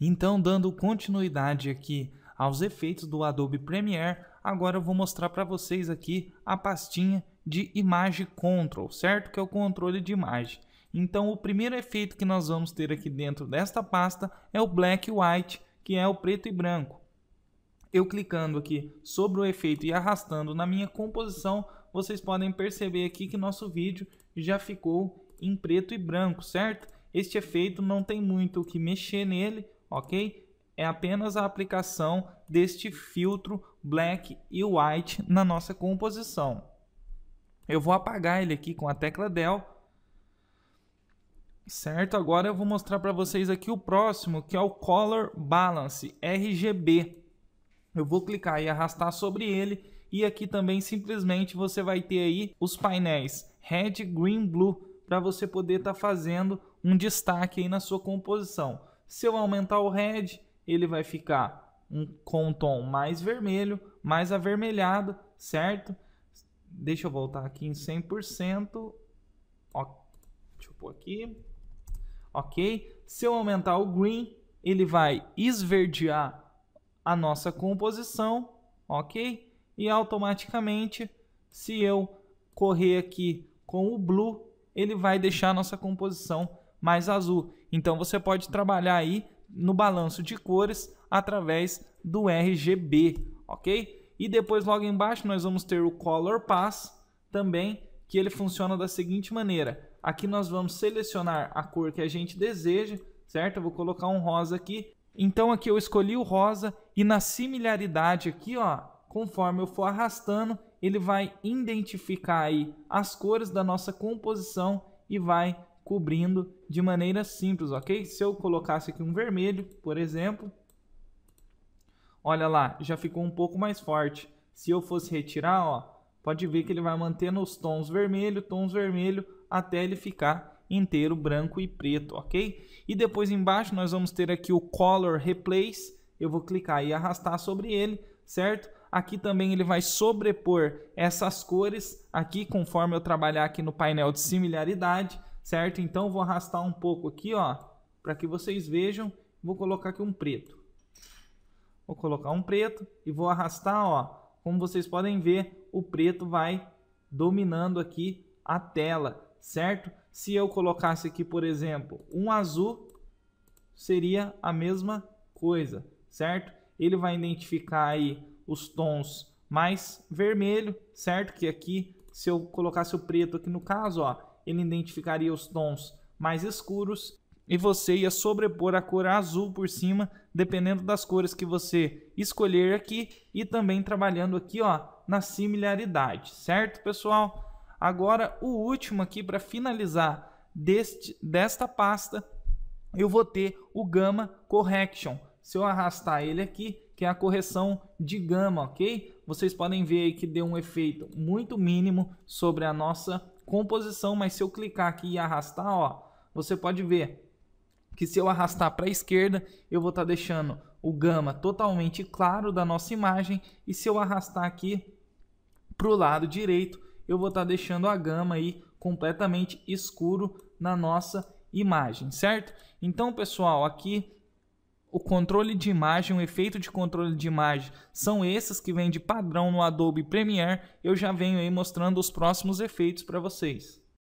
Então, dando continuidade aqui aos efeitos do Adobe Premiere, agora eu vou mostrar para vocês aqui a pastinha de imagem control, certo? Que é o controle de imagem. Então, o primeiro efeito que nós vamos ter aqui dentro desta pasta é o black white, que é o preto e branco. Eu clicando aqui sobre o efeito e arrastando na minha composição, vocês podem perceber aqui que nosso vídeo já ficou em preto e branco, certo? Este efeito não tem muito o que mexer nele, ok? É apenas a aplicação deste filtro black e white na nossa composição. Eu vou apagar ele aqui com a tecla del. Certo? Agora eu vou mostrar para vocês aqui o próximo, que é o Color Balance RGB. Eu vou clicar e arrastar sobre ele e aqui também simplesmente você vai ter aí os painéis Red, Green, Blue para você poder estar tá fazendo um destaque aí na sua composição. Se eu aumentar o red, ele vai ficar um, com um tom mais vermelho, mais avermelhado, certo? Deixa eu voltar aqui em 100%. Ó, deixa eu pôr aqui. Ok? Se eu aumentar o green, ele vai esverdear a nossa composição, ok? E automaticamente, se eu correr aqui com o blue, ele vai deixar a nossa composição mais azul. Então você pode trabalhar aí no balanço de cores através do RGB, ok? E depois logo embaixo nós vamos ter o Color Pass também, que ele funciona da seguinte maneira. Aqui nós vamos selecionar a cor que a gente deseja, certo? Eu vou colocar um rosa aqui. Então aqui eu escolhi o rosa e na similaridade aqui, ó, conforme eu for arrastando, ele vai identificar aí as cores da nossa composição e vai cobrindo de maneira simples, ok? Se eu colocasse aqui um vermelho, por exemplo, olha lá, já ficou um pouco mais forte. Se eu fosse retirar, ó, pode ver que ele vai mantendo os tons vermelho, tons vermelho, até ele ficar inteiro branco e preto, ok? E depois embaixo nós vamos ter aqui o Color Replace, eu vou clicar e arrastar sobre ele, certo? Aqui também ele vai sobrepor essas cores aqui conforme eu trabalhar aqui no painel de similaridade certo? Então vou arrastar um pouco aqui, ó, para que vocês vejam. Vou colocar aqui um preto. Vou colocar um preto e vou arrastar, ó. Como vocês podem ver, o preto vai dominando aqui a tela, certo? Se eu colocasse aqui, por exemplo, um azul, seria a mesma coisa, certo? Ele vai identificar aí os tons mais vermelho, certo? Que aqui, se eu colocasse o preto aqui no caso, ó, ele identificaria os tons mais escuros e você ia sobrepor a cor azul por cima, dependendo das cores que você escolher aqui e também trabalhando aqui ó, na similaridade, certo pessoal? Agora o último aqui para finalizar deste, desta pasta, eu vou ter o Gamma Correction. Se eu arrastar ele aqui, que é a correção de gama, ok? Vocês podem ver aí que deu um efeito muito mínimo sobre a nossa composição, mas se eu clicar aqui e arrastar, ó, você pode ver que se eu arrastar para a esquerda, eu vou estar tá deixando o gama totalmente claro da nossa imagem e se eu arrastar aqui para o lado direito, eu vou estar tá deixando a gama aí completamente escuro na nossa imagem, certo? Então, pessoal, aqui o controle de imagem, o efeito de controle de imagem, são esses que vêm de padrão no Adobe Premiere. Eu já venho aí mostrando os próximos efeitos para vocês.